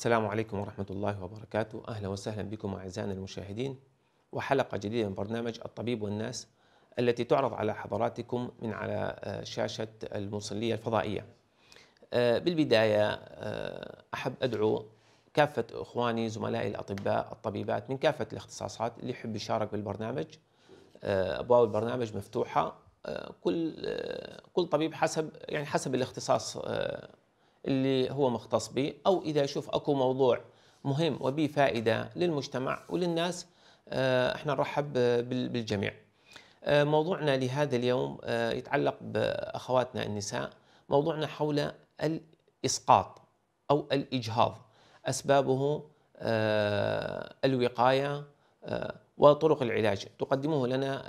السلام عليكم ورحمة الله وبركاته أهلا وسهلا بكم أعزائنا المشاهدين وحلقة جديدة من برنامج الطبيب والناس التي تعرض على حضراتكم من على آه، شاشة المصلية الفضائية آه، بالبداية آه، أحب أدعو كافة إخواني زملائي الأطباء الطبيبات من كافة الاختصاصات اللي يحب يشارك بالبرنامج أبواب البرنامج مفتوحة كل كل طبيب حسب يعني حسب الاختصاص اللي هو مختص به أو إذا يشوف أكو موضوع مهم وبي فائدة للمجتمع وللناس آه، احنا نرحب بالجميع آه، موضوعنا لهذا اليوم آه، يتعلق بأخواتنا النساء موضوعنا حول الإسقاط أو الإجهاض أسبابه الوقاية وطرق العلاج تقدمه لنا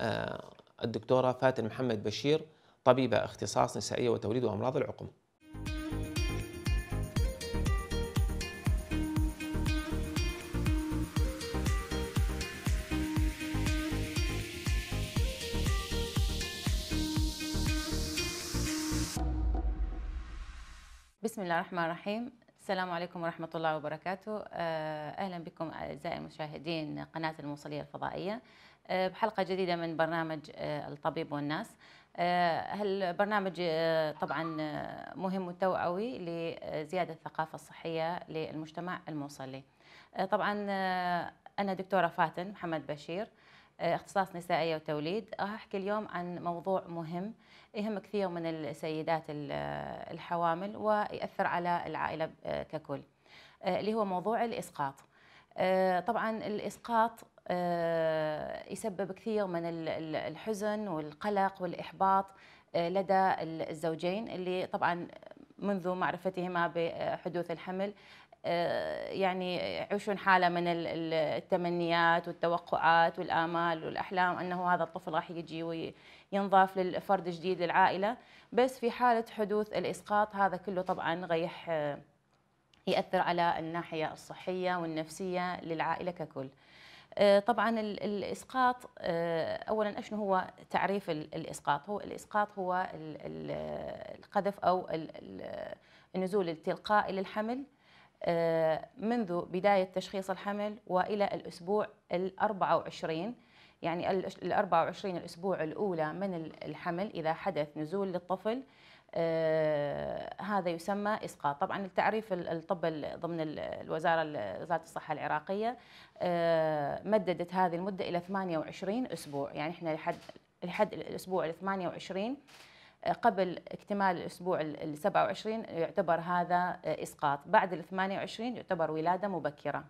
الدكتورة فاتن محمد بشير طبيبة اختصاص نسائية وتوليد وأمراض العقم بسم الله الرحمن الرحيم السلام عليكم ورحمة الله وبركاته أهلا بكم أعزائي المشاهدين قناة الموصلية الفضائية بحلقة جديدة من برنامج الطبيب والناس هالبرنامج طبعا مهم وتوعوي لزيادة الثقافة الصحية للمجتمع الموصلي طبعا أنا دكتورة فاتن محمد بشير اختصاص نسائية وتوليد أحكي اليوم عن موضوع مهم يهم كثير من السيدات الحوامل ويأثر على العائلة ككل آه، اللي هو موضوع الإسقاط آه، طبعا الإسقاط آه، يسبب كثير من الحزن والقلق والإحباط لدى الزوجين اللي طبعا منذ معرفتهما بحدوث الحمل آه، يعني يعيشون حاله من التمنيات والتوقعات والامال والاحلام انه هذا الطفل راح يجي وينضاف للفرد جديد للعائله بس في حاله حدوث الاسقاط هذا كله طبعا غيح آه، ياثر على الناحيه الصحيه والنفسيه للعائله ككل آه، طبعا الاسقاط اولا اشنو هو تعريف الاسقاط هو الاسقاط هو القذف او النزول التلقائي للحمل آه، منذ بداية تشخيص الحمل وإلى الأسبوع الأربعة وعشرين يعني الأربعة وعشرين الأسبوع الأولى من الحمل إذا حدث نزول للطفل آه، هذا يسمى اسقاط طبعا التعريف الطب ضمن الوزاره وزاره الصحه العراقيه آه، مددت هذه المده الى 28 اسبوع يعني احنا لحد لحد الاسبوع ال 28 قبل اكتمال الاسبوع ال 27 يعتبر هذا آه، اسقاط، بعد ال 28 يعتبر ولاده مبكره.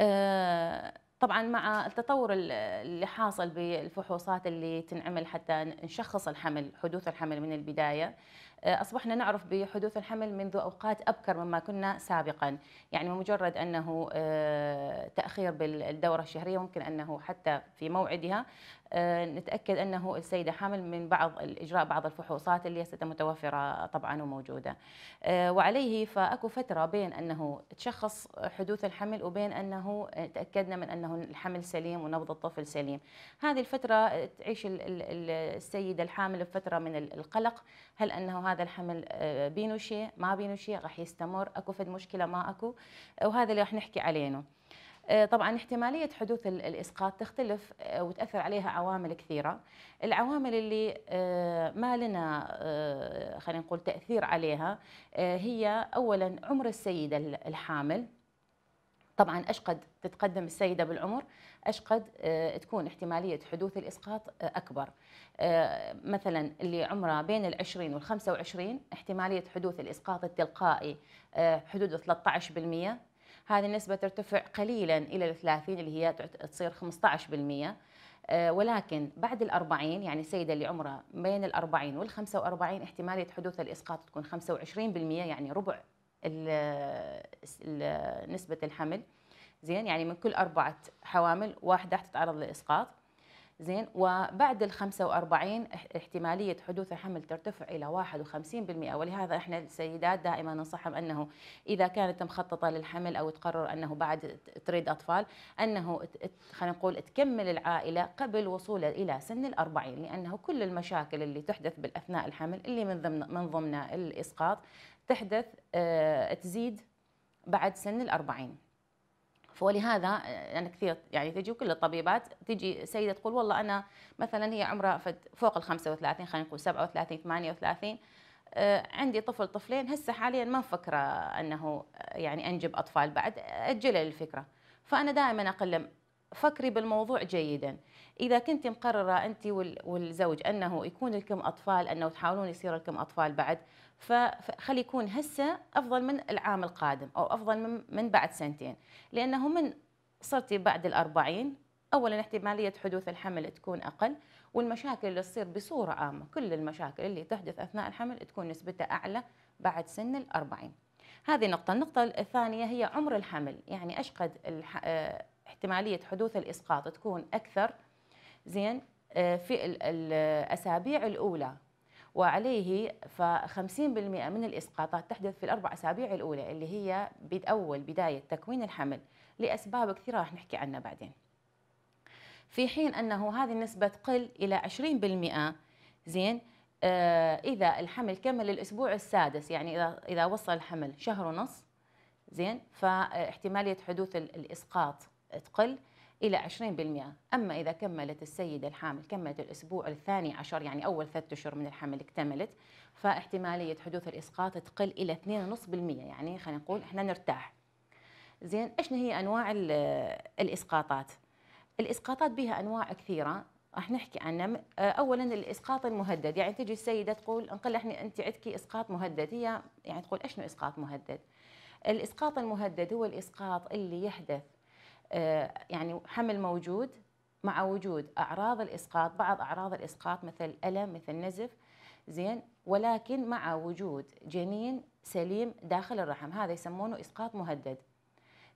آه، طبعا مع التطور اللي حاصل بالفحوصات اللي تنعمل حتى نشخص الحمل حدوث الحمل من البدايه آه، اصبحنا نعرف بحدوث الحمل منذ اوقات ابكر مما كنا سابقا، يعني مجرد انه تاخير بالدوره الشهريه ممكن انه حتى في موعدها آه، نتاكد انه السيده حامل من بعض اجراء بعض الفحوصات اللي هسه متوفره طبعا وموجوده آه، وعليه فاكو فتره بين انه تشخص حدوث الحمل وبين انه آه، تاكدنا من انه الحمل سليم ونبض الطفل سليم هذه الفتره تعيش السيده الحامل بفتره من القلق هل انه هذا الحمل بينو شيء ما بينو شيء راح يستمر اكو فد مشكله ما اكو وهذا اللي راح نحكي عليه آه، طبعا احتمالية حدوث الإسقاط تختلف آه، وتأثر عليها عوامل كثيرة العوامل اللي آه، ما لنا خلينا نقول تأثير عليها هي أولا عمر السيدة الحامل طبعا اشقد تتقدم السيده بالعمر اشقد تكون احتماليه حدوث الاسقاط اكبر مثلا اللي عمره بين العشرين 20 وعشرين 25 احتماليه حدوث الاسقاط التلقائي حدود 13% هذه النسبة ترتفع قليلا إلى الثلاثين اللي هي تصير 15% آه، ولكن بعد الأربعين يعني السيدة اللي عمرها بين الأربعين والخمسة وأربعين احتمالية حدوث الإسقاط تكون 25% يعني ربع نسبة الحمل زين يعني من كل أربعة حوامل واحدة حتتعرض للإسقاط زين وبعد ال 45 احتماليه حدوث الحمل ترتفع الى 51% ولهذا احنا السيدات دائما ننصحهم انه اذا كانت مخططه للحمل او تقرر انه بعد تريد اطفال انه خلينا نقول تكمل العائله قبل وصوله الى سن ال 40 لانه كل المشاكل اللي تحدث بالاثناء الحمل اللي من ضمن من ضمنها الاسقاط تحدث آه، تزيد بعد سن ال 40 فولهذا انا آه، يعني كثير يعني تجي كل الطبيبات تجي سيده تقول والله انا مثلا هي عمرها فوق ال 35 خلينا نقول 37 38 آه، عندي طفل طفلين هسه حاليا ما مفكره انه آه، يعني انجب اطفال بعد اجل الفكره فانا دائما اقلم فكري بالموضوع جيدا اذا كنت مقرره انت والزوج انه يكون لكم اطفال انه تحاولون يصير لكم اطفال بعد فخلي يكون هسه افضل من العام القادم او افضل من, من بعد سنتين لانه من صرتي بعد الأربعين اولا احتماليه حدوث الحمل تكون اقل والمشاكل اللي تصير بصوره عامه كل المشاكل اللي تحدث اثناء الحمل تكون نسبتها اعلى بعد سن الأربعين هذه نقطة، النقطة الثانية هي عمر الحمل، يعني أشقد آه، احتمالية حدوث الإسقاط تكون أكثر زين آه، في الأسابيع الأولى وعليه ف50% من الإسقاطات تحدث في الأربع أسابيع الأولى اللي هي أول بداية تكوين الحمل لأسباب كثيرة راح نحكي عنها بعدين في حين أنه هذه النسبة تقل إلى 20% زين آه إذا الحمل كمل الأسبوع السادس يعني إذا إذا وصل الحمل شهر ونص زين فاحتمالية حدوث الإسقاط تقل إلى 20% أما إذا كملت السيدة الحامل كملت الأسبوع الثاني عشر يعني أول ثلاثة أشهر من الحمل اكتملت فاحتمالية حدوث الإسقاط تقل إلى 2.5% يعني خلينا نقول إحنا نرتاح زين إيش هي أنواع الإسقاطات الإسقاطات بها أنواع كثيرة راح نحكي عنها اولا الاسقاط المهدد يعني تجي السيده تقول انقل احنا انت عندك اسقاط مهدد هي يعني تقول إيش اسقاط مهدد الاسقاط المهدد هو الاسقاط اللي يحدث آه، يعني حمل موجود مع وجود اعراض الاسقاط بعض اعراض الاسقاط مثل الم مثل نزف زين ولكن مع وجود جنين سليم داخل الرحم هذا يسمونه اسقاط مهدد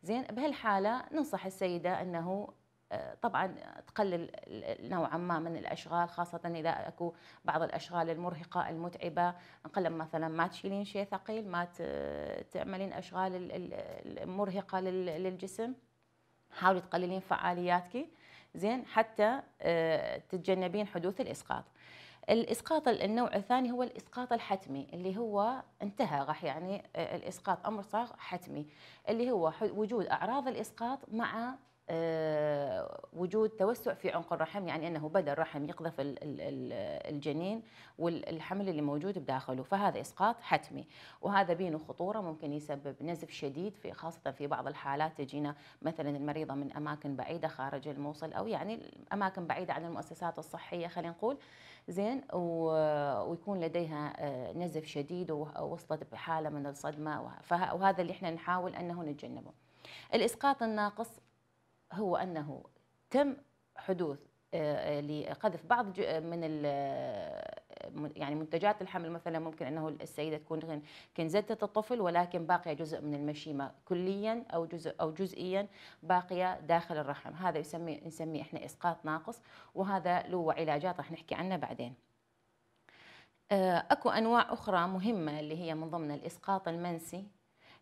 زين بهالحاله ننصح السيده انه آه، طبعا تقلل نوعا ما من الاشغال خاصه اذا اكو بعض الاشغال المرهقه المتعبه نقلم مثلا ما تشيلين شيء ثقيل ما تعملين اشغال المرهقه للجسم حاولي تقللين فعالياتك زين حتى آه، تتجنبين حدوث الاسقاط الاسقاط النوع الثاني هو الاسقاط الحتمي اللي هو انتهى راح يعني آه، الاسقاط امر صار حتمي اللي هو وجود اعراض الاسقاط مع آه، وجود توسع في عنق الرحم يعني انه بدا الرحم يقذف الجنين والحمل اللي موجود بداخله فهذا اسقاط حتمي وهذا بينه خطوره ممكن يسبب نزف شديد في خاصه في بعض الحالات تجينا مثلا المريضه من اماكن بعيده خارج الموصل او يعني اماكن بعيده عن المؤسسات الصحيه خلينا نقول زين ويكون لديها آه، نزف شديد ووصلت بحاله من الصدمه وهذا اللي احنا نحاول انه نتجنبه الاسقاط الناقص هو انه تم حدوث آه، آه، لقذف بعض آه، من يعني منتجات الحمل مثلا ممكن انه السيده تكون كنزتت الطفل ولكن باقيه جزء من المشيمه كليا او جزء او جزئيا باقيه داخل الرحم هذا يسمي نسميه احنا اسقاط ناقص وهذا له علاجات راح نحكي عنها بعدين اكو انواع اخرى مهمه اللي هي من ضمن الاسقاط المنسي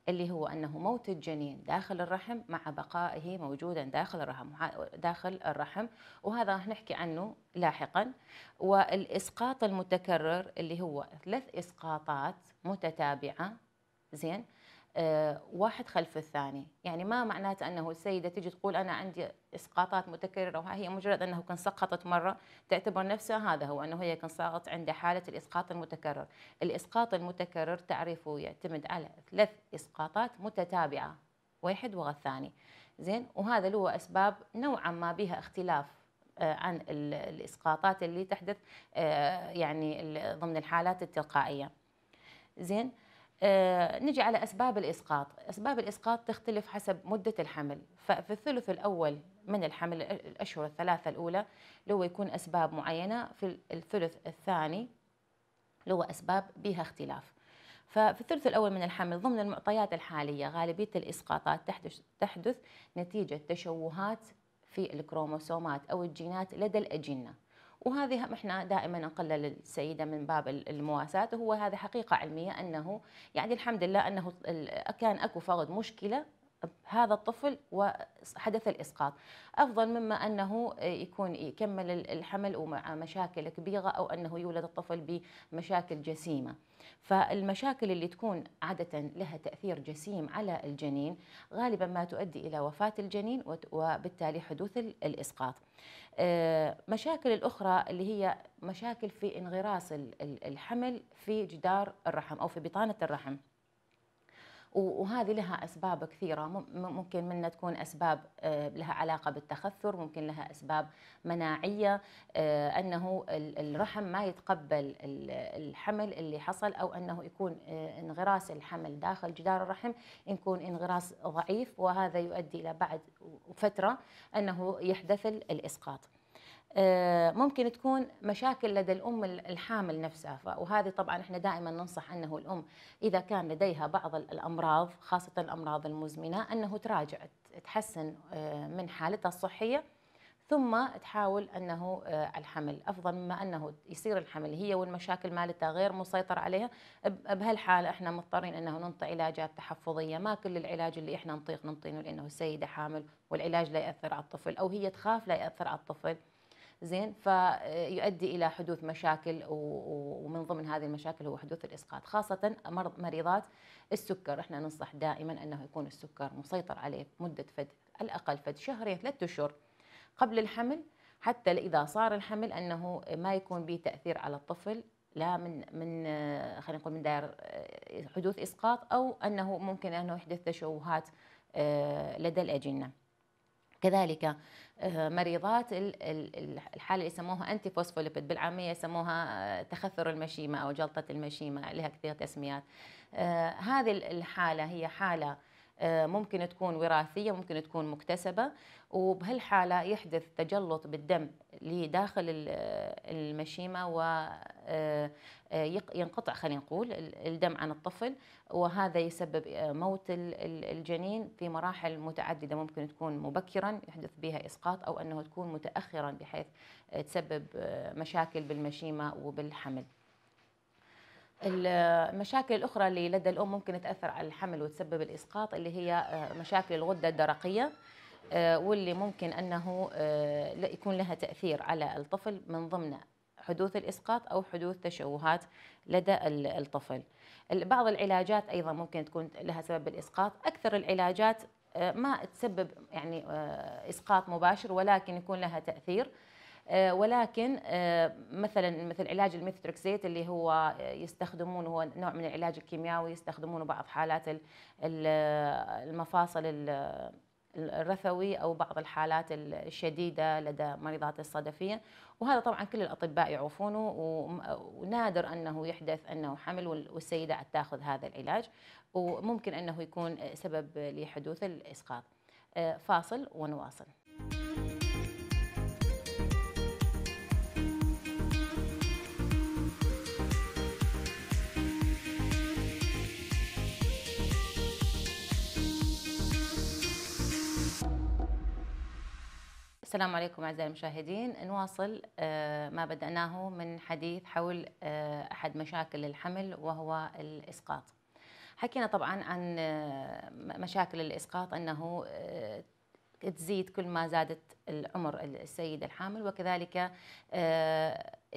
اللي هو أنه موت الجنين داخل الرحم مع بقائه موجودا داخل الرحم داخل الرحم وهذا راح نحكي عنه لاحقا والإسقاط المتكرر اللي هو ثلاث إسقاطات متتابعة زين آه، واحد خلف الثاني يعني ما معناته أنه السيدة تجي تقول أنا عندي إسقاطات متكررة وهي مجرد أنه كان سقطت مرة تعتبر نفسها هذا هو أنه هي كان سقط عند حالة الإسقاط المتكرر الإسقاط المتكرر تعرفه يعتمد على ثلاث إسقاطات متتابعة واحد وغا الثاني زين وهذا له أسباب نوعا ما بها اختلاف آه، عن الاسقاطات اللي تحدث آه، يعني ضمن الحالات التلقائيه زين آه، نجي على أسباب الإسقاط أسباب الإسقاط تختلف حسب مدة الحمل ففي الثلث الأول من الحمل الأشهر الثلاثة الأولى لو يكون أسباب معينة في الثلث الثاني لو أسباب بها اختلاف ففي الثلث الأول من الحمل ضمن المعطيات الحالية غالبية الإسقاطات تحدث, تحدث نتيجة تشوهات في الكروموسومات أو الجينات لدى الأجنة وهذه احنا دائما نقلل السيده من باب المواساه وهو هذا حقيقه علميه انه يعني الحمد لله انه كان اكو فرض مشكله هذا الطفل وحدث الإسقاط أفضل مما أنه يكون يكمل الحمل ومع مشاكل كبيرة أو أنه يولد الطفل بمشاكل جسيمة فالمشاكل اللي تكون عادة لها تأثير جسيم على الجنين غالبا ما تؤدي إلى وفاة الجنين وبالتالي حدوث الإسقاط آه، مشاكل الأخرى اللي هي مشاكل في انغراس الحمل في جدار الرحم أو في بطانة الرحم وهذه لها أسباب كثيرة ممكن منها تكون أسباب آه، لها علاقة بالتخثر ممكن لها أسباب مناعية آه، أنه الرحم ما يتقبل الحمل اللي حصل أو أنه يكون آه، انغراس الحمل داخل جدار الرحم يكون انغراس ضعيف وهذا يؤدي إلى بعد فترة أنه يحدث الإسقاط آه، ممكن تكون مشاكل لدى الام الحامل نفسها وهذه طبعا احنا دائما ننصح انه الام اذا كان لديها بعض الامراض خاصه الامراض المزمنه انه تراجع تحسن آه، من حالتها الصحيه ثم تحاول انه آه، الحمل افضل مما انه يصير الحمل هي والمشاكل مالتها غير مسيطر عليها بهالحاله احنا مضطرين انه ننطي علاجات تحفظيه ما كل العلاج اللي احنا نطيق ننطينه لانه السيده حامل والعلاج لا ياثر على الطفل او هي تخاف لا ياثر على الطفل زين فيؤدي آه، الى حدوث مشاكل ومن ضمن هذه المشاكل هو حدوث الاسقاط خاصه مرض مريضات السكر احنا ننصح دائما انه يكون السكر مسيطر عليه مده فد على الاقل فد شهرين ثلاثة اشهر قبل الحمل حتى اذا صار الحمل انه ما يكون به تاثير على الطفل لا من من آه، خلينا نقول من دار آه، حدوث اسقاط او انه ممكن انه يحدث تشوهات لدى الاجنه. كذلك آه، مريضات الحاله اللي يسموها انتي فوسفوليبيد بالعاميه يسموها آه، تخثر المشيمه او جلطه المشيمه لها كثير تسميات آه، هذه الحاله هي حاله آه، ممكن تكون وراثية ممكن تكون مكتسبة وبهالحالة يحدث تجلط بالدم لداخل آه، المشيمة وينقطع آه، خلينا نقول الدم عن الطفل وهذا يسبب موت الجنين في مراحل متعددة ممكن تكون مبكرا يحدث بها إسقاط أو أنه تكون متأخرا بحيث تسبب مشاكل بالمشيمة وبالحمل المشاكل الأخرى اللي لدى الأم ممكن تأثر على الحمل وتسبب الإسقاط اللي هي آه، مشاكل الغدة الدرقية آه، واللي ممكن أنه آه، يكون لها تأثير على الطفل من ضمن حدوث الإسقاط أو حدوث تشوهات لدى الطفل بعض العلاجات أيضا ممكن تكون لها سبب الإسقاط أكثر العلاجات ما تسبب يعني إسقاط مباشر ولكن يكون لها تأثير آه، ولكن آه، مثلا مثل علاج الميثتركسيت اللي هو آه، يستخدمونه هو نوع من العلاج الكيميائي يستخدمونه بعض حالات المفاصل الرثوي او بعض الحالات الشديده لدى مريضات الصدفيه وهذا طبعا كل الاطباء يعوفونه ونادر انه يحدث انه حمل والسيده تاخذ هذا العلاج وممكن انه يكون سبب لحدوث الاسقاط فاصل ونواصل السلام عليكم أعزائي المشاهدين نواصل آه، ما بدأناه من حديث حول آه، أحد مشاكل الحمل وهو الإسقاط حكينا طبعا عن آه، مشاكل الإسقاط أنه تزيد كل ما زادت العمر السيدة الحامل وكذلك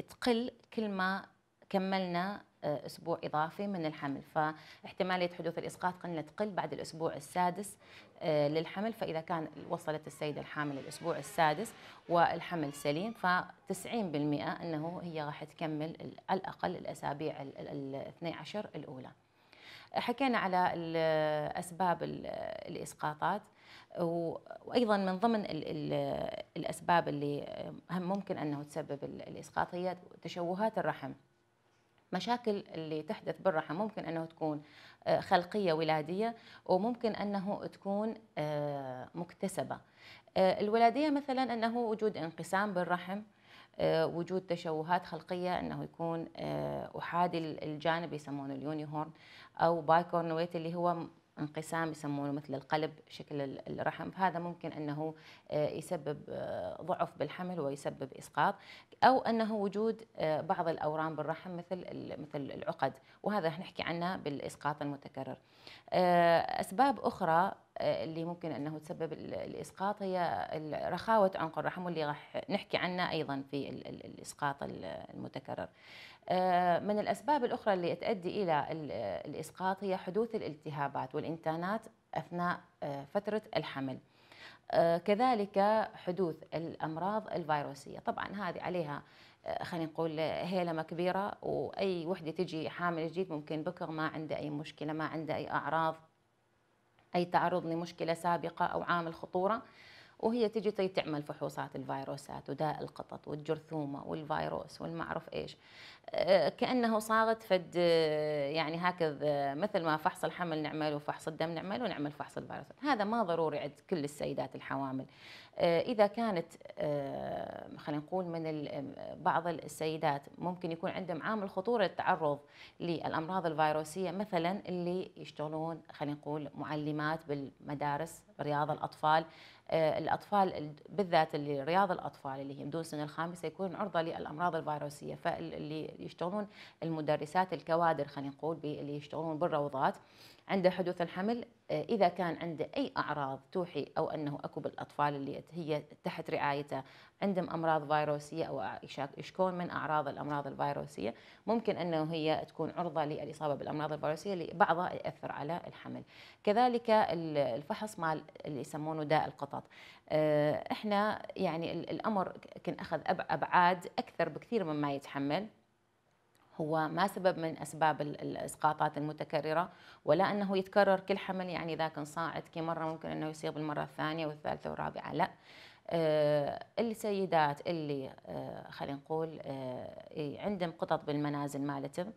تقل كل ما كملنا آه، اسبوع اضافي من الحمل فاحتماليه حدوث الاسقاط قلنا تقل بعد الاسبوع السادس آه، للحمل فاذا كان وصلت السيده الحامل الاسبوع السادس والحمل سليم ف 90% انه هي راح تكمل على الاقل الاسابيع ال 12 الاولى. حكينا على اسباب الاسقاطات وايضا من ضمن الـ الـ الاسباب اللي ممكن انه تسبب الاسقاط هي تشوهات الرحم. مشاكل اللي تحدث بالرحم ممكن انه تكون آه، خلقيه ولاديه وممكن انه تكون آه، مكتسبه آه، الولاديه مثلا انه وجود انقسام بالرحم وجود تشوهات خلقيه انه يكون احادي الجانب يسمونه اليونيهورن او بايكورنويت اللي هو انقسام يسمونه مثل القلب شكل الرحم فهذا ممكن انه آه، يسبب آه، ضعف بالحمل ويسبب اسقاط او انه وجود آه، بعض الاورام بالرحم مثل مثل العقد وهذا راح نحكي عنه بالاسقاط المتكرر اسباب اخرى اللي ممكن انه تسبب الاسقاط هي رخاوه عنق الرحم واللي راح نحكي عنه ايضا في الاسقاط المتكرر آه، من الأسباب الأخرى اللي تؤدي إلى آه، الإسقاط هي حدوث الالتهابات والإنتانات أثناء آه، فترة الحمل كذلك حدوث الأمراض الفيروسية طبعا هذه عليها خلينا نقول هيلمة كبيرة وأي وحدة تجي حامل جديد ممكن بكر ما عنده أي مشكلة ما عنده أي أعراض أي تعرض لمشكلة سابقة أو عامل خطورة وهي تجي تعمل فحوصات الفيروسات وداء القطط والجرثومه والفيروس والمعرف ايش آه، كانه صاغت فد آه، يعني هكذا مثل ما فحص الحمل نعمل وفحص الدم نعمل ونعمل فحص الفيروسات هذا ما ضروري عند كل السيدات الحوامل آه، اذا كانت خلينا نقول من بعض السيدات ممكن يكون عندهم عامل خطوره التعرض للامراض الفيروسيه مثلا اللي يشتغلون خلينا نقول معلمات بالمدارس رياض الاطفال آه، الاطفال بالذات اللي رياض الاطفال اللي هي دون سن الخامسه يكون عرضه للامراض الفيروسيه فاللي يشتغلون المدرسات الكوادر خلينا نقول اللي يشتغلون بالروضات عند حدوث الحمل إذا كان عنده أي أعراض توحي أو أنه أكو بالأطفال اللي هي تحت رعايته عندهم أمراض فيروسية أو يشكون من أعراض الأمراض الفيروسية ممكن أنه هي تكون عرضة للإصابة بالأمراض الفيروسية اللي بعضها يأثر على الحمل كذلك الفحص مال اللي يسمونه داء القطط آه، إحنا يعني الأمر كان أخذ أبعاد أكثر بكثير مما يتحمل هو ما سبب من اسباب الاسقاطات المتكرره ولا انه يتكرر كل حمل يعني اذا كان صاعد كي مره ممكن انه يصير بالمره الثانيه والثالثه والرابعه لا آه السيدات اللي آه خلينا نقول آه عندهم قطط بالمنازل مالتهم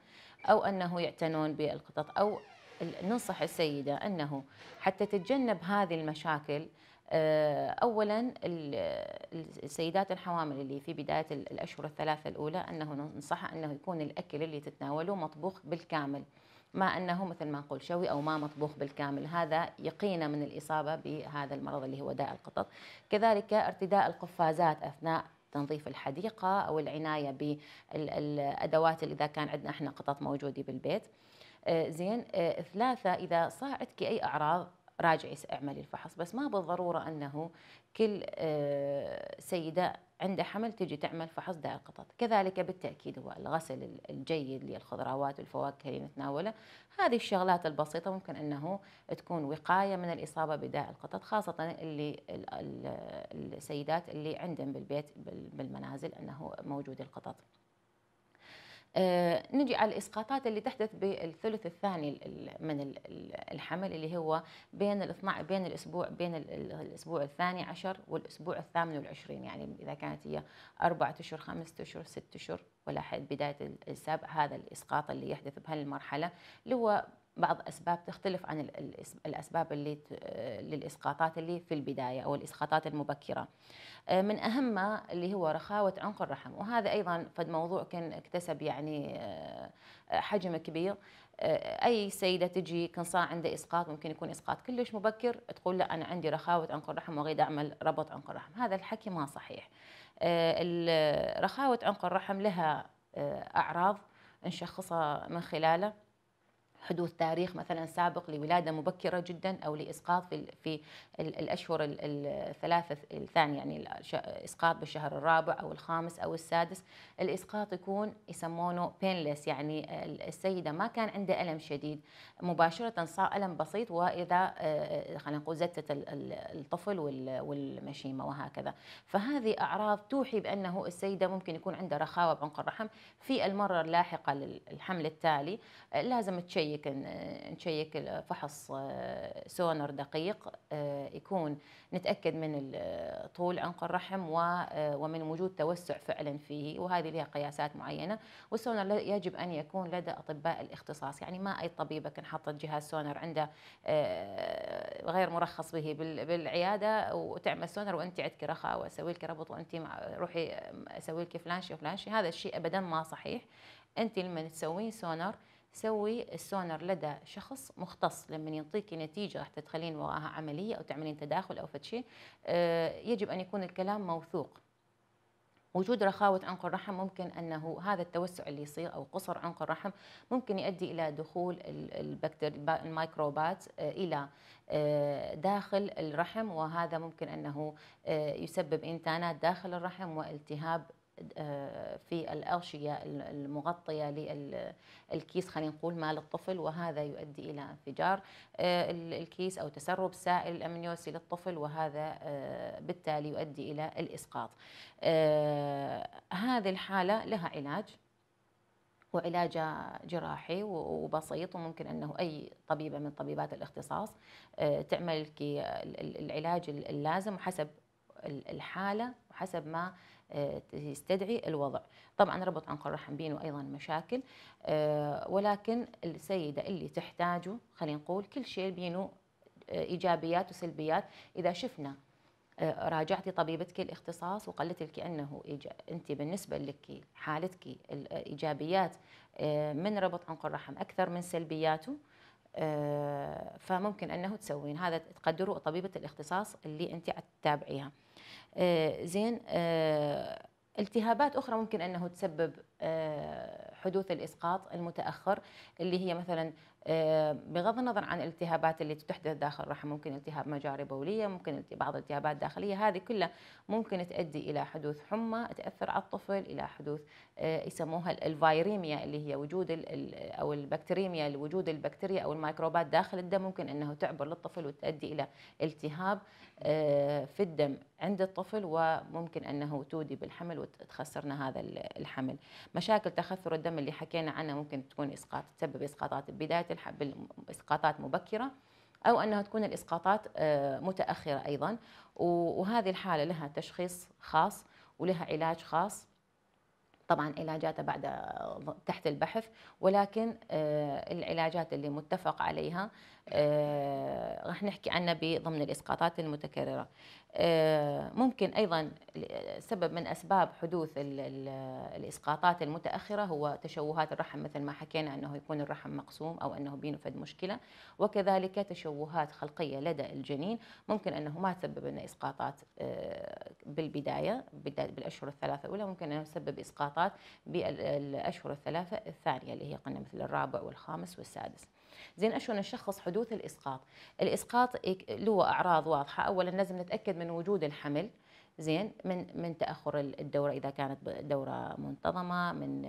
او انه يعتنون بالقطط او ننصح السيده انه حتى تتجنب هذه المشاكل آه، اولا السيدات الحوامل اللي في بدايه الاشهر الثلاثه الاولى انه ننصح انه يكون الاكل اللي تتناوله مطبوخ بالكامل ما انه مثل ما نقول شوي او ما مطبوخ بالكامل هذا يقينا من الاصابه بهذا المرض اللي هو داء القطط كذلك ارتداء القفازات اثناء تنظيف الحديقه او العنايه بالادوات اللي اذا كان عندنا احنا قطط موجوده بالبيت آه، زين آه، ثلاثه اذا صارتك اي اعراض راجعي اعملي الفحص بس ما بالضروره انه كل آه، سيده عندها حمل تجي تعمل فحص داء القطط كذلك بالتاكيد هو الغسل الجيد للخضروات والفواكه اللي نتناولها هذه الشغلات البسيطه ممكن انه تكون وقايه من الاصابه بداء القطط خاصه اللي السيدات اللي عندهم بالبيت بالمنازل انه موجود القطط آه، نجي على الاسقاطات اللي تحدث بالثلث الثاني من الحمل اللي هو بين ال بين الاسبوع بين الاسبوع الثاني عشر والاسبوع الثامن والعشرين يعني اذا كانت هي أربعة اشهر خمسة اشهر ستة اشهر ولا حد بدايه السابع هذا الاسقاط اللي يحدث بهالمرحله اللي هو بعض اسباب تختلف عن الاسباب اللي آه، للاسقاطات اللي في البدايه او الاسقاطات المبكره. آه، من اهمها اللي هو رخاوه عنق الرحم وهذا ايضا فد موضوع كان اكتسب يعني آه، حجم كبير اي سيده تجي كان صار عندها اسقاط ممكن يكون اسقاط كلش مبكر تقول لا انا عندي رخاوه عنق الرحم واريد اعمل ربط عنق الرحم هذا الحكي ما صحيح رخاوه عنق الرحم لها اعراض نشخصها من خلاله حدوث تاريخ مثلا سابق لولاده مبكره جدا او لاسقاط في في الاشهر الثلاثه الثانيه يعني اسقاط بالشهر الرابع او الخامس او السادس الاسقاط يكون يسمونه بينلس يعني السيده ما كان عندها الم شديد مباشره صار الم بسيط واذا آه، خلينا نقول زتت الطفل والمشيمه وهكذا فهذه اعراض توحي بانه السيده ممكن يكون عندها رخاوه بعنق الرحم في المره اللاحقه للحمل التالي آه، لازم تشيك نشيك نشيك فحص آه، سونار دقيق آه، يكون نتاكد من طول عنق الرحم آه، ومن وجود توسع فعلا فيه وهذه لها قياسات معينه والسونار يجب ان يكون لدى اطباء الاختصاص يعني ما اي طبيبه كان حطت جهاز سونار عنده غير مرخص به بالعياده وتعمل سونار وانت عندك رخاء واسوي لك ربط وانت روحي اسوي لك فلانشي وفلانشي هذا الشيء ابدا ما صحيح انت لما تسوين سونار سوي السونار لدى شخص مختص لما يعطيك نتيجه راح تدخلين وراها عمليه او تعملين تداخل او شيء آه، يجب ان يكون الكلام موثوق وجود رخاوة عنق الرحم ممكن أنه هذا التوسع اللي يصير أو قصر عنق الرحم ممكن يؤدي إلى دخول الميكروبات آه، إلى آه، داخل الرحم وهذا ممكن أنه يسبب إنتانات داخل الرحم والتهاب آه، في الأغشية المغطية للكيس خلينا نقول مال الطفل وهذا يؤدي إلى انفجار آه، الكيس أو تسرب سائل الأمنيوسي للطفل وهذا آه، بالتالي يؤدي إلى الإسقاط هذه الحالة لها علاج وعلاج جراحي وبسيط وممكن انه اي طبيبه من طبيبات الاختصاص تعمل العلاج اللازم حسب الحاله وحسب ما يستدعي الوضع طبعا ربط عنق الرحم بينه أيضا مشاكل آه، ولكن السيدة اللي تحتاجه خلينا نقول كل شيء بينه آه، إيجابيات وسلبيات إذا شفنا آه، راجعتي طبيبتك الاختصاص وقالت لك انه انت بالنسبه لك حالتك الايجابيات من ربط عنق الرحم اكثر من سلبياته فممكن انه تسوين هذا تقدره طبيبه الاختصاص اللي انت تتابعيها آه، زين آه، التهابات اخرى ممكن انه تسبب آه، حدوث الاسقاط المتاخر اللي هي مثلا آه، بغض النظر عن الالتهابات اللي تحدث داخل الرحم ممكن التهاب مجاري بولية ممكن بعض الالتهابات الداخلية هذه كلها ممكن تؤدي إلى حدوث حمى تأثر على الطفل إلى حدوث آه، يسموها الفايريميا اللي هي وجود أو البكتيريميا لوجود البكتيريا أو الميكروبات داخل الدم ممكن أنه تعبر للطفل وتؤدي إلى التهاب آه، في الدم عند الطفل وممكن أنه تودي بالحمل وتخسرنا هذا الحمل مشاكل تخثر الدم اللي حكينا عنها ممكن تكون إسقاط تسبب إسقاطات بداية بالاسقاطات مبكره او انها تكون الاسقاطات آه، متاخره ايضا وهذه الحاله لها تشخيص خاص ولها علاج خاص طبعا علاجاتها بعد آه، تحت البحث ولكن آه، العلاجات اللي متفق عليها آه، راح نحكي عنها ضمن الإسقاطات المتكررة آه، ممكن أيضا سبب من أسباب حدوث الإسقاطات المتأخرة هو تشوهات الرحم مثل ما حكينا أنه يكون الرحم مقسوم أو أنه بينفد مشكلة وكذلك تشوهات خلقية لدى الجنين ممكن أنه ما تسبب لنا إسقاطات آه، بالبداية بالأشهر الثلاثة الأولى ممكن أنه يسبب إسقاطات بالأشهر الثلاثة الثانية اللي هي قلنا مثل الرابع والخامس والسادس زين اشو نشخص حدوث الاسقاط الاسقاط له اعراض واضحه اولا لازم نتاكد من وجود الحمل زين من من تاخر الدوره اذا كانت دوره منتظمه من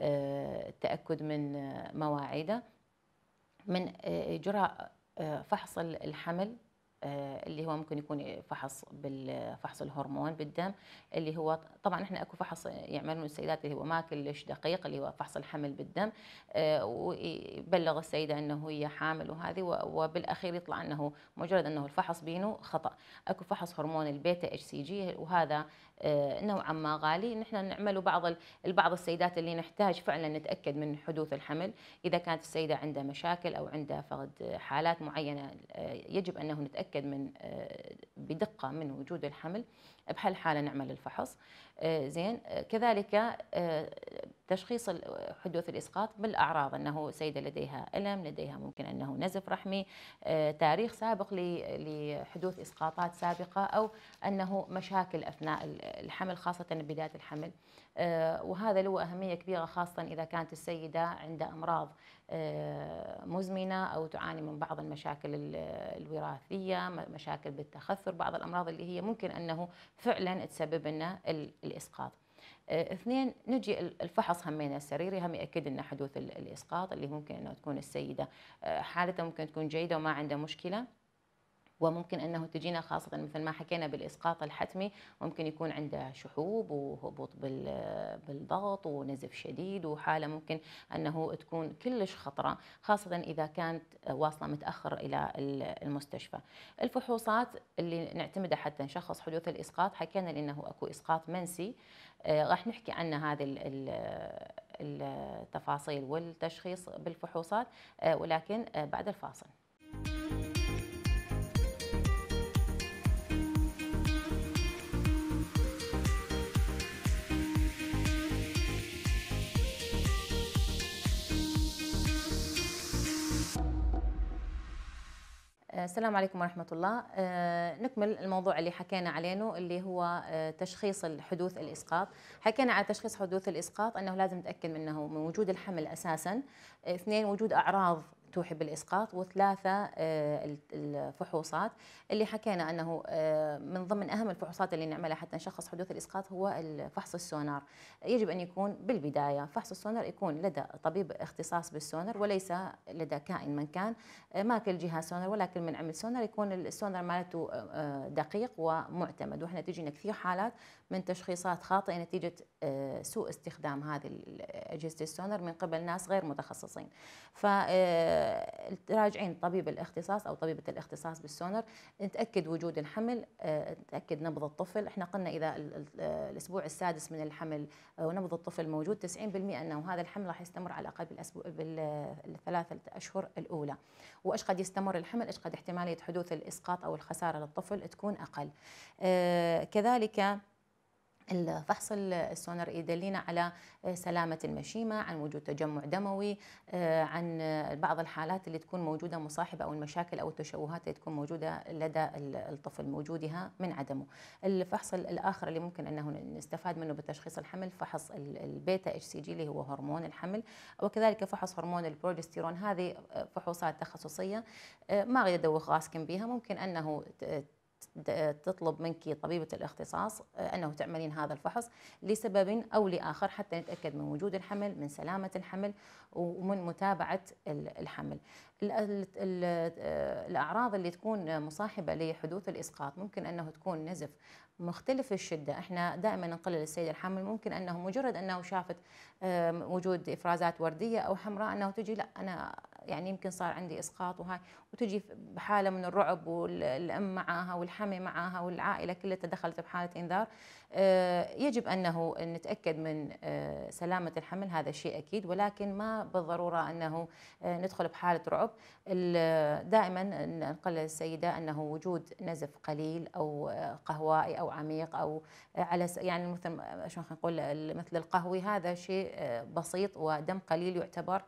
التاكد آه، من مواعيده من آه، اجراء آه، فحص الحمل آه، اللي هو ممكن يكون فحص بالفحص الهرمون بالدم اللي هو طبعا احنا اكو فحص يعملون السيدات اللي هو ما كلش دقيق اللي هو فحص الحمل بالدم آه، ويبلغ السيده انه هي حامل وهذه وبالاخير يطلع انه مجرد انه الفحص بينه خطا اكو فحص هرمون البيتا اتش سي جي وهذا آه، نوعا ما غالي نحن نعمله بعض البعض السيدات اللي نحتاج فعلا نتاكد من حدوث الحمل اذا كانت السيده عندها مشاكل او عندها فقد حالات معينه يجب انه نتاكد يتاكد من آه، بدقه من وجود الحمل بحال حاله نعمل الفحص آه، زين آه، كذلك آه، تشخيص حدوث الاسقاط بالاعراض انه سيده لديها الم لديها ممكن انه نزف رحمي تاريخ سابق لحدوث اسقاطات سابقه او انه مشاكل اثناء الحمل خاصه بدايه الحمل وهذا له اهميه كبيره خاصه اذا كانت السيده عندها امراض مزمنه او تعاني من بعض المشاكل الوراثيه مشاكل بالتخثر بعض الامراض اللي هي ممكن انه فعلا تسبب لنا الاسقاط آه، اثنين نجي الفحص همين السريري هم ياكد لنا حدوث الاسقاط اللي ممكن انه تكون السيده آه، حالتها ممكن تكون جيده وما عندها مشكله وممكن انه تجينا خاصه مثل ما حكينا بالاسقاط الحتمي ممكن يكون عنده شحوب وهبوط بالضغط ونزف شديد وحاله ممكن انه تكون كلش خطره خاصه اذا كانت واصله متاخر الى المستشفى. الفحوصات اللي نعتمدها حتى نشخص حدوث الاسقاط حكينا لانه اكو اسقاط منسي آه، راح نحكي عن هذه التفاصيل والتشخيص بالفحوصات آه، ولكن آه، بعد الفاصل. السلام عليكم ورحمة الله آه، نكمل الموضوع اللي حكينا عليه اللي هو آه، تشخيص حدوث الإسقاط حكينا على تشخيص حدوث الإسقاط أنه لازم نتأكد منه من وجود الحمل أساسا اثنين وجود أعراض توحي بالاسقاط وثلاثه آه، الفحوصات اللي حكينا انه آه، من ضمن اهم الفحوصات اللي نعملها حتى نشخص حدوث الاسقاط هو فحص السونار يجب ان يكون بالبدايه فحص السونار يكون لدى طبيب اختصاص بالسونار وليس لدى كائن من كان آه، ما كل جهه سونار ولا كل من عمل سونار يكون السونار مالته دقيق ومعتمد واحنا تجينا كثير حالات من تشخيصات خاطئه نتيجه آه، سوء استخدام هذه اجهزه السونار من قبل ناس غير متخصصين فتراجعين آه، طبيب الاختصاص او طبيبه الاختصاص بالسونار نتاكد وجود الحمل آه، نتاكد نبض الطفل احنا قلنا اذا الاسبوع السادس من الحمل ونبض الطفل موجود 90% انه هذا الحمل راح يستمر على الاقل بالاسبوع بالثلاثه اشهر الاولى وايش قد يستمر الحمل ايش قد احتماليه حدوث الاسقاط او الخساره للطفل تكون اقل كذلك الفحص السونار يدلينا على آه، سلامة المشيمة عن وجود تجمع دموي آه، عن آه، بعض الحالات اللي تكون موجودة مصاحبة أو المشاكل أو التشوهات اللي تكون موجودة لدى الطفل موجودها من عدمه الفحص الآخر اللي ممكن أنه نستفاد منه بتشخيص الحمل فحص البيتا اتش سي جي اللي هو هرمون الحمل وكذلك فحص هرمون البروجستيرون هذه فحوصات تخصصية ما أريد أدوخ غاسكن بها ممكن أنه تطلب منك طبيبة الاختصاص آه، أنه تعملين هذا الفحص لسبب أو لآخر حتى نتأكد من وجود الحمل من سلامة الحمل ومن متابعة الحمل آه، الأعراض اللي تكون مصاحبة لحدوث الإسقاط ممكن أنه تكون نزف مختلف الشدة احنا دائما نقلل السيدة الحامل ممكن أنه مجرد أنه شافت وجود إفرازات وردية أو حمراء أنه تجي لا أنا يعني يمكن صار عندي اسقاط وهاي وتجي بحاله من الرعب والام معاها والحمي معاها والعائله كلها دخلت بحاله انذار آه، يجب انه نتاكد من آه، سلامه الحمل هذا شيء اكيد ولكن ما بالضروره انه آه، ندخل بحاله رعب دائما نقل للسيده انه وجود نزف قليل او قهوائي او عميق او على يعني مثل شلون نقول مثل القهوي هذا شيء بسيط ودم قليل يعتبر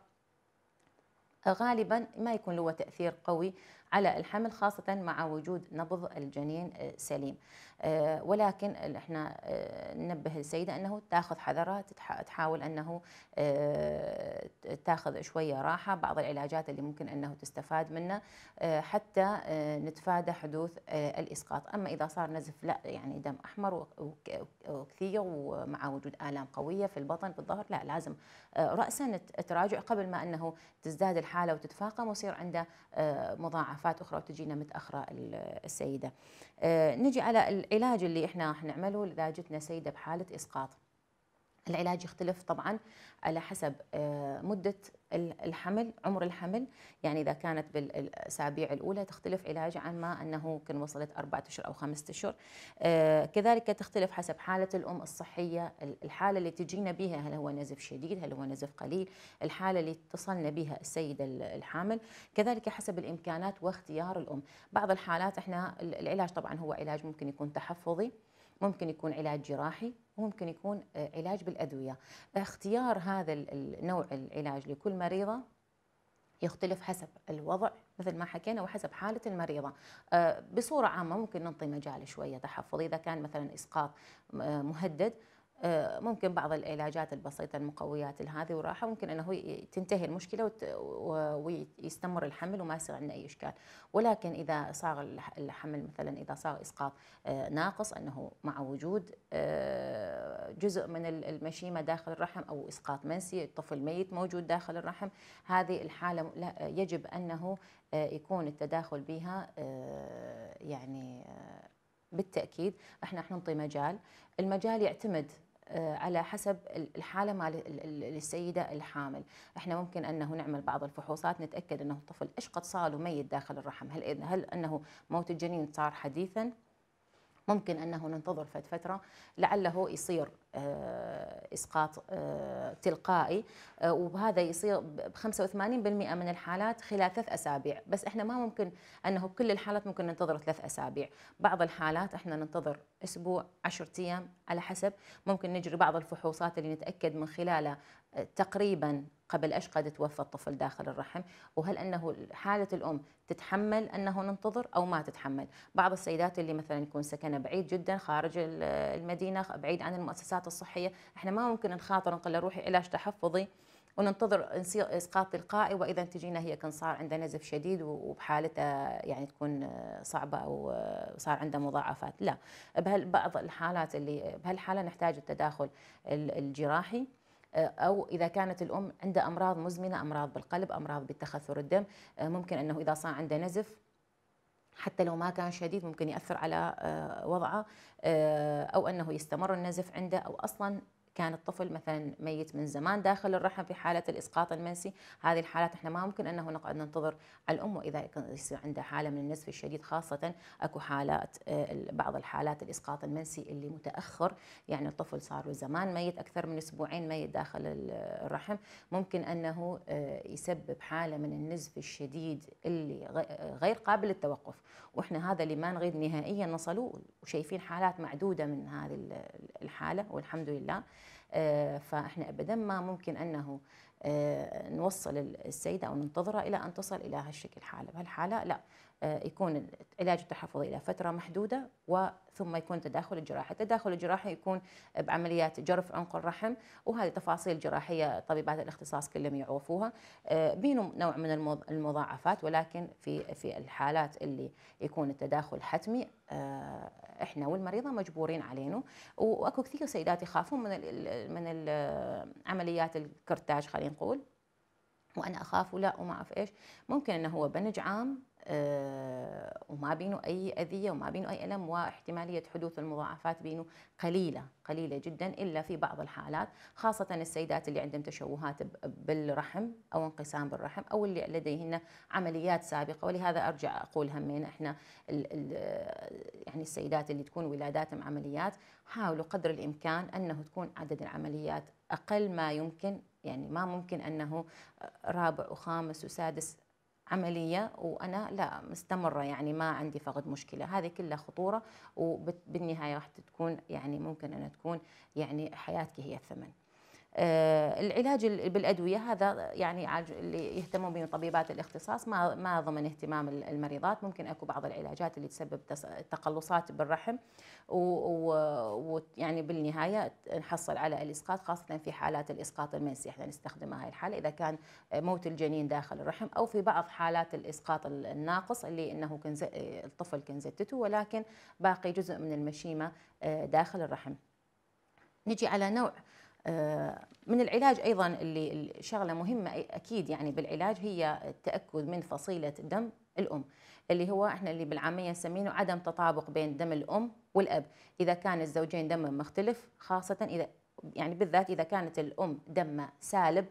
غالبا ما يكون له تأثير قوي على الحمل خاصة مع وجود نبض الجنين آه، سليم آه، ولكن احنا آه، ننبه السيده انه تاخذ حذرها تحاول انه آه، تاخذ شويه راحه بعض العلاجات اللي ممكن انه تستفاد منها حتى نتفادى حدوث الاسقاط اما اذا صار نزف لا يعني دم احمر وكثير ومع وجود الام قويه في البطن في الظهر لا لازم راسا تراجع قبل ما انه تزداد الحاله وتتفاقم ويصير عنده مضاعفات اخرى وتجينا متاخره السيده نجي على العلاج اللي احنا نعمله اذا جتنا سيده بحاله اسقاط العلاج يختلف طبعا على حسب آه، مدة الحمل عمر الحمل يعني إذا كانت بالأسابيع الأولى تختلف علاج عن ما أنه كان وصلت أربعة أشهر أو خمسة أشهر آه، كذلك تختلف حسب حالة الأم الصحية الحالة اللي تجينا بها هل هو نزف شديد هل هو نزف قليل الحالة اللي اتصلنا بها السيدة الحامل كذلك حسب الإمكانات واختيار الأم بعض الحالات إحنا العلاج طبعا هو علاج ممكن يكون تحفظي ممكن يكون علاج جراحي وممكن يكون آه، علاج بالادويه اختيار هذا النوع العلاج لكل مريضه يختلف حسب الوضع مثل ما حكينا وحسب حالة المريضة آه، بصورة عامة ممكن نعطي مجال شوية تحفظ إذا كان مثلا إسقاط آه، مهدد آه، ممكن بعض العلاجات البسيطة المقويات هذه وراحة ممكن أنه تنتهي المشكلة ويستمر الحمل وما يصير عندنا أي إشكال ولكن إذا صار الحمل مثلا إذا صار إسقاط آه، ناقص أنه مع وجود آه، جزء من المشيمة داخل الرحم أو إسقاط منسي الطفل ميت موجود داخل الرحم هذه الحالة يجب أنه يكون التداخل بها يعني بالتاكيد احنا نعطي مجال المجال يعتمد آه، على حسب الحاله مال السيده الحامل احنا ممكن انه نعمل بعض الفحوصات نتاكد انه الطفل ايش قد صار ميت داخل الرحم هل هل انه موت الجنين صار حديثا ممكن أنه ننتظر فترة لعله يصير آه، إسقاط آه، تلقائي آه، وهذا يصير ب 85% من الحالات خلال ثلاث أسابيع بس إحنا ما ممكن أنه بكل الحالات ممكن ننتظر ثلاث أسابيع بعض الحالات إحنا ننتظر أسبوع 10 أيام على حسب ممكن نجري بعض الفحوصات اللي نتأكد من خلالها تقريبا قبل ايش قد توفى الطفل داخل الرحم وهل انه حاله الام تتحمل انه ننتظر او ما تتحمل بعض السيدات اللي مثلا يكون سكنها بعيد جدا خارج المدينه بعيد عن المؤسسات الصحيه احنا ما ممكن نخاطر نقول له روحي علاج تحفظي وننتظر اسقاط تلقائي واذا تجينا هي كان صار عندها نزف شديد وبحالته يعني تكون صعبه او صار عندها مضاعفات لا بهالبعض الحالات اللي بهالحاله نحتاج التداخل الجراحي آه، او اذا كانت الام عندها امراض مزمنه امراض بالقلب امراض بالتخثر الدم آه، ممكن انه اذا صار عنده نزف حتى لو ما كان شديد ممكن ياثر على آه، وضعه او انه يستمر النزف عنده او اصلا كان الطفل مثلا ميت من زمان داخل الرحم في حاله الاسقاط المنسي هذه الحالات احنا ما ممكن انه نقعد ننتظر على الام واذا يصير عندها حاله من النسف الشديد خاصه اكو حالات آه، بعض الحالات الاسقاط المنسي اللي متاخر يعني الطفل صار له زمان ميت اكثر من اسبوعين ميت داخل الرحم ممكن انه آه، يسبب حاله من النزف الشديد اللي غير قابل للتوقف واحنا هذا اللي ما نريد نهائيا نصلوه وشايفين حالات معدوده من هذه الحاله والحمد لله آه، فاحنا ابدا ما ممكن انه آه، نوصل السيده او ننتظرها الى ان تصل الى هالشكل حاله، بهالحاله لا آه، يكون العلاج التحفظي الى فتره محدوده وثم يكون تداخل الجراحي، التداخل الجراحي يكون بعمليات جرف عنق الرحم وهذه تفاصيل جراحيه طبيبات الاختصاص كلهم يعوفوها بينهم نوع من المضاعفات ولكن في في الحالات اللي يكون التداخل حتمي احنا والمريضه مجبورين علينه واكو كثير سيدات يخافون من من عمليات الكرتاج خلينا نقول وانا اخاف ولا وما اعرف ايش ممكن انه هو بنج عام آه، وما بينه أي أذية وما بينه أي ألم واحتمالية حدوث المضاعفات بينه قليلة قليلة جدا إلا في بعض الحالات خاصة السيدات اللي عندهم تشوهات بالرحم أو انقسام بالرحم أو اللي لديهن عمليات سابقة ولهذا أرجع أقول همين إحنا الـ الـ يعني السيدات اللي تكون ولاداتهم عمليات حاولوا قدر الإمكان أنه تكون عدد العمليات أقل ما يمكن يعني ما ممكن أنه رابع وخامس وسادس عمليه وانا لا مستمره يعني ما عندي فقد مشكله هذه كلها خطوره وبالنهايه راح تكون يعني ممكن ان تكون يعني حياتك هي الثمن آه، العلاج بالادويه هذا يعني اللي يهتمون به طبيبات الاختصاص ما ما ضمن اهتمام المريضات ممكن اكو بعض العلاجات اللي تسبب تقلصات بالرحم ويعني بالنهايه نحصل على الاسقاط خاصه في حالات الاسقاط المنسي احنا نستخدمها هاي الحاله اذا كان موت الجنين داخل الرحم او في بعض حالات الاسقاط الناقص اللي انه كنز آه، الطفل كنزتته ولكن باقي جزء من المشيمه آه، داخل الرحم نجي على نوع آه، من العلاج ايضا اللي شغله مهمه اكيد يعني بالعلاج هي التاكد من فصيله دم الام اللي هو احنا اللي بالعاميه نسمينه عدم تطابق بين دم الام والاب اذا كان الزوجين دمهم مختلف خاصه اذا يعني بالذات اذا كانت الام دمها سالب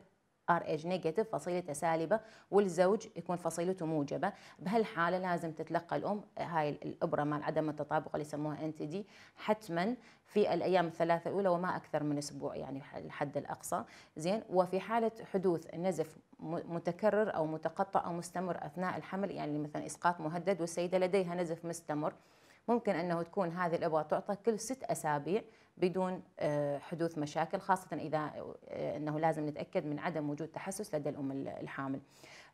ار اتش نيجاتيف فصيلته سالبه والزوج يكون فصيلته موجبه بهالحاله لازم تتلقى الام هاي الابره مال عدم التطابق اللي يسموها ان تي دي حتما في الايام الثلاثه الاولى وما اكثر من اسبوع يعني الحد الاقصى زين وفي حاله حدوث نزف متكرر او متقطع او مستمر اثناء الحمل يعني مثلا اسقاط مهدد والسيده لديها نزف مستمر ممكن انه تكون هذه الابره تعطى كل ست اسابيع بدون آه، حدوث مشاكل خاصة إذا آه، أنه لازم نتأكد من عدم وجود تحسس لدى الأم الحامل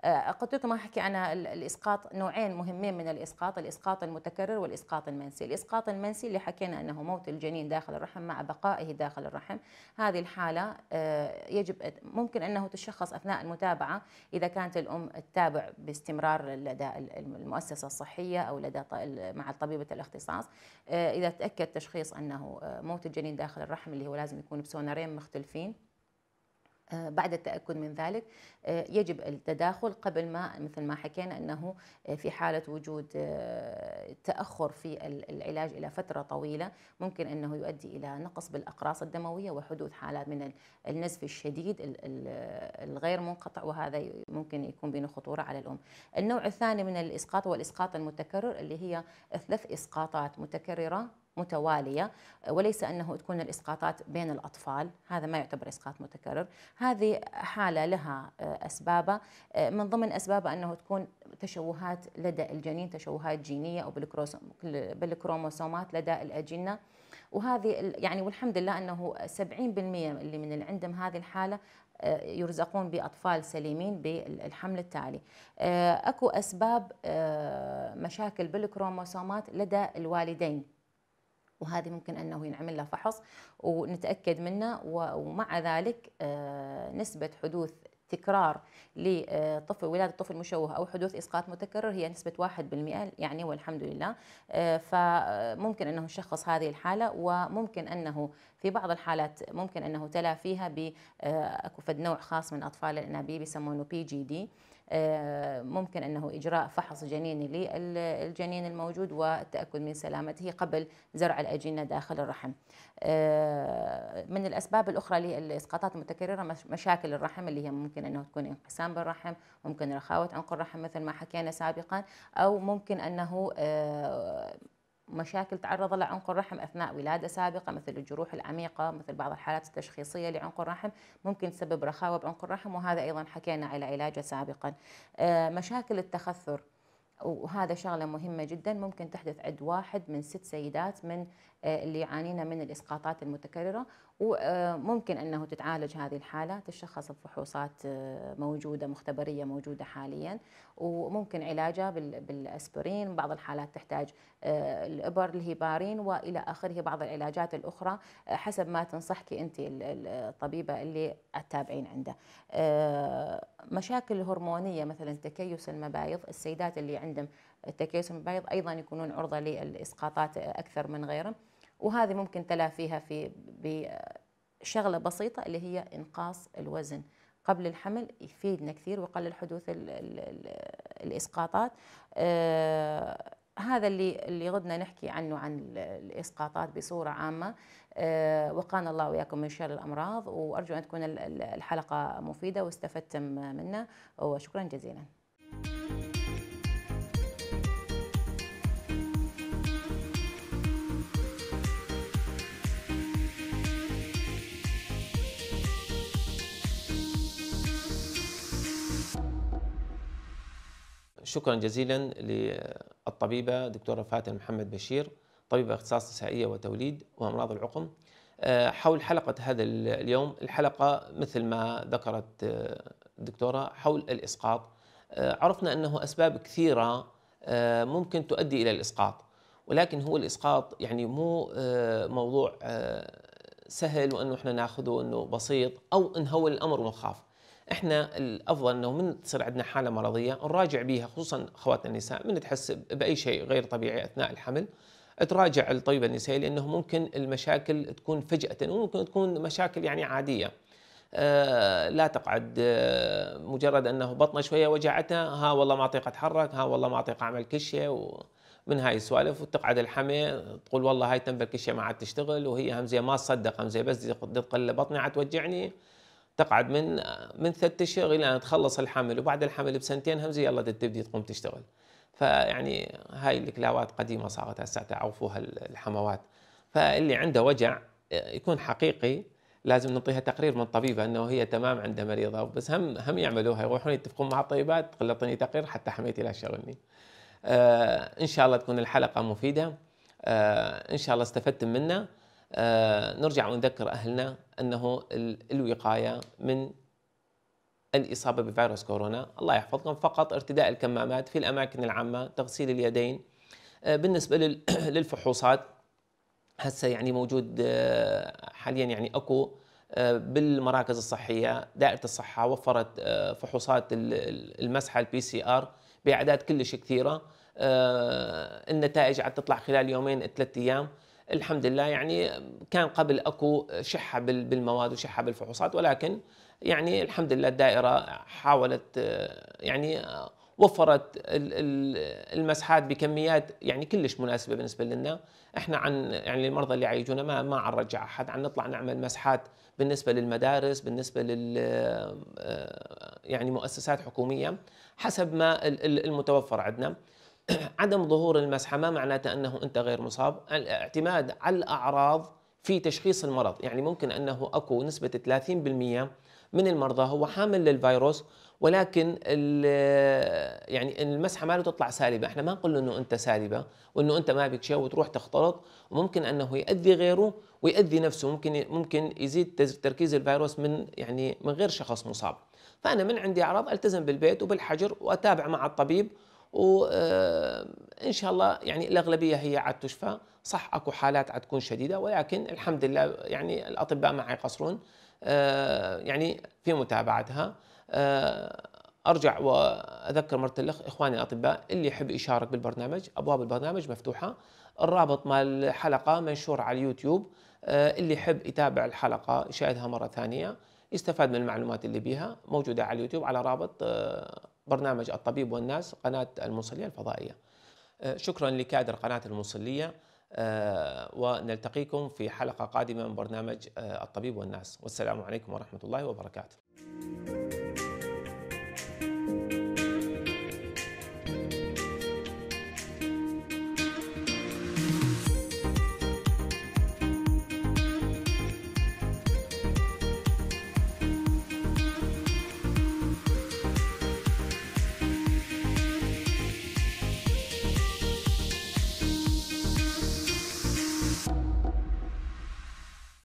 آه، قلت لكم هحكي انا الاسقاط نوعين مهمين من الاسقاط الاسقاط المتكرر والاسقاط المنسي الاسقاط المنسي اللي حكينا انه موت الجنين داخل الرحم مع بقائه داخل الرحم هذه الحاله آه، يجب ممكن انه تشخص اثناء المتابعه اذا كانت الام تتابع باستمرار لدى المؤسسه الصحيه او لدى مع طبيبه الاختصاص آه، اذا تاكد تشخيص انه موت الجنين داخل الرحم اللي هو لازم يكون بسونارين مختلفين آه، بعد التأكد من ذلك آه، يجب التداخل قبل ما مثل ما حكينا أنه آه، في حالة وجود تأخر في العلاج إلى فترة طويلة ممكن أنه يؤدي إلى نقص بالأقراص الدموية وحدوث حالة من النزف الشديد الغير منقطع وهذا ممكن يكون بين خطورة على الأم النوع الثاني من الإسقاط هو الإسقاط المتكرر اللي هي ثلاث إسقاطات متكررة متوالية وليس أنه تكون الإسقاطات بين الأطفال هذا ما يعتبر إسقاط متكرر هذه حالة لها آه، أسبابها آه، من ضمن أسبابها أنه تكون تشوهات لدى الجنين تشوهات جينية أو بالكروموسومات لدى الأجنة وهذه يعني والحمد لله أنه 70% اللي من اللي عندهم هذه الحالة آه، يرزقون بأطفال سليمين بالحمل التالي أكو أسباب مشاكل بالكروموسومات لدى الوالدين وهذه ممكن انه ينعمل لها فحص ونتاكد منه ومع ذلك آه، نسبه حدوث تكرار لطفل ولاده طفل مشوه او حدوث اسقاط متكرر هي نسبه 1% يعني والحمد لله آه، فممكن انه يشخص هذه الحاله وممكن انه في بعض الحالات ممكن انه تلافيها ب آه، اكو نوع خاص من اطفال الانابيب يسمونه بي جي دي آه، ممكن أنه إجراء فحص جنيني للجنين الموجود والتأكد من سلامته قبل زرع الاجنه داخل الرحم آه، من الأسباب الأخرى للإسقاطات المتكررة مشاكل الرحم اللي هي ممكن أنه تكون انقسام بالرحم ممكن رخاوة عنق الرحم مثل ما حكينا سابقا أو ممكن أنه آه، مشاكل تعرض لها عنق الرحم أثناء ولادة سابقة مثل الجروح العميقة مثل بعض الحالات التشخيصية لعنق الرحم ممكن تسبب رخاوة بعنق الرحم وهذا أيضا حكينا على علاجه سابقا آه، مشاكل التخثر وهذا شغلة مهمة جدا ممكن تحدث عند واحد من ست سيدات من آه، اللي يعانينا من الإسقاطات المتكررة وممكن انه تتعالج هذه الحاله تشخص بفحوصات آه، موجوده مختبريه موجوده حاليا وممكن علاجها بالاسبرين بعض الحالات تحتاج آه، الابر الهبارين والى اخره بعض العلاجات الاخرى آه، حسب ما تنصحك انت الطبيبه اللي التابعين عنده مشاكل هرمونيه مثلا تكيس المبايض السيدات اللي عندهم تكيس المبايض ايضا يكونون عرضه للاسقاطات اكثر من غيرهم وهذه ممكن تلافيها في بشغله بسيطه اللي هي انقاص الوزن قبل الحمل يفيدنا كثير ويقلل حدوث الـ الـ الـ الاسقاطات آه هذا اللي اللي غدنا نحكي عنه عن الاسقاطات بصوره عامه آه وقانا الله واياكم من شر الامراض وارجو ان تكون الحلقه مفيده واستفدتم منها وشكرا جزيلا شكرا جزيلا للطبيبة دكتورة فاتن محمد بشير طبيبة اختصاص نسائية وتوليد وأمراض العقم آه، حول حلقة هذا اليوم الحلقة مثل ما ذكرت الدكتورة آه، حول الإسقاط آه، عرفنا أنه أسباب كثيرة ممكن تؤدي إلى الإسقاط ولكن هو الإسقاط يعني مو موضوع سهل وأنه إحنا ناخذه أنه بسيط أو نهول الأمر ونخاف احنا الافضل انه من تصير عندنا حاله مرضيه نراجع بيها خصوصا اخواتنا النساء من تحس باي شيء غير طبيعي اثناء الحمل تراجع الطبيبه النسائيه لانه ممكن المشاكل تكون فجاه وممكن تكون مشاكل يعني عاديه آه، لا تقعد آه، مجرد انه بطنه شويه وجعتها ها والله ما اطيق اتحرك ها والله ما اطيق اعمل كل شيء ومن هاي السوالف وتقعد الحمى تقول والله هاي تنبل شيء ما عاد تشتغل وهي همزه ما تصدق همزه بس تقل بطني عاد توجعني تقعد من من ثلاث اشهر الى ان تخلص الحمل وبعد الحمل بسنتين هم زي يلا تبدي تقوم تشتغل فيعني هاي الكلاوات قديمه صارت هسه تعوفوها الحموات فاللي عنده وجع آه، يكون حقيقي لازم نعطيها تقرير من الطبيبة انه هي تمام عندها مريضه بس هم هم يعملوها يروحون يتفقون مع الطبيبات تقول اعطيني تقرير حتى حميتي لا تشغلني. آه ان شاء الله تكون الحلقه مفيده آه ان شاء الله استفدتم منها آه، نرجع ونذكر أهلنا أنه الوقاية من الإصابة بفيروس كورونا الله يحفظكم فقط ارتداء الكمامات في الأماكن العامة تغسيل اليدين آه، بالنسبة للفحوصات هسه يعني موجود آه، حاليا يعني اكو بالمراكز الصحيه دائره الصحه وفرت فحوصات المسحه البي سي ار باعداد كلش كثيره النتائج عاد تطلع خلال يومين ثلاث ايام الحمد لله يعني كان قبل اكو شحه بالمواد وشحه بالفحوصات ولكن يعني الحمد لله الدائره حاولت يعني وفرت المسحات بكميات يعني كلش مناسبه بالنسبه لنا احنا عن يعني المرضى اللي يعالجونا ما ما عن رجع احد عن نطلع نعمل مسحات بالنسبه للمدارس بالنسبه لل آه، يعني مؤسسات حكوميه حسب ما المتوفر عندنا عدم ظهور المسحه ما معناته انه انت غير مصاب الاعتماد على الاعراض في تشخيص المرض يعني ممكن انه اكو نسبه 30% من المرضى هو حامل للفيروس ولكن يعني المسحه له تطلع سالبه، احنا ما نقول انه انت سالبه وانه انت ما بك شيء وتروح تختلط وممكن انه يؤذي غيره ويؤذي نفسه، ممكن ممكن يزيد تركيز الفيروس من يعني من غير شخص مصاب. فانا من عندي اعراض التزم بالبيت وبالحجر واتابع مع الطبيب وان آه، شاء الله يعني الاغلبيه هي عاد تشفى صح اكو حالات عاد تكون شديده ولكن الحمد لله يعني الاطباء ما يقصرون آه، يعني في متابعتها آه، ارجع واذكر مره الاخ اخواني الاطباء اللي يحب يشارك بالبرنامج ابواب البرنامج مفتوحه الرابط مال الحلقه منشور على اليوتيوب اللي يحب يتابع الحلقه يشاهدها مره ثانيه يستفاد من المعلومات اللي بيها موجوده على اليوتيوب على رابط برنامج الطبيب والناس قناة المنصلية الفضائية أه، شكرا لكادر قناة المنصلية أه، ونلتقيكم في حلقة قادمة من برنامج أه، الطبيب والناس والسلام عليكم ورحمة الله وبركاته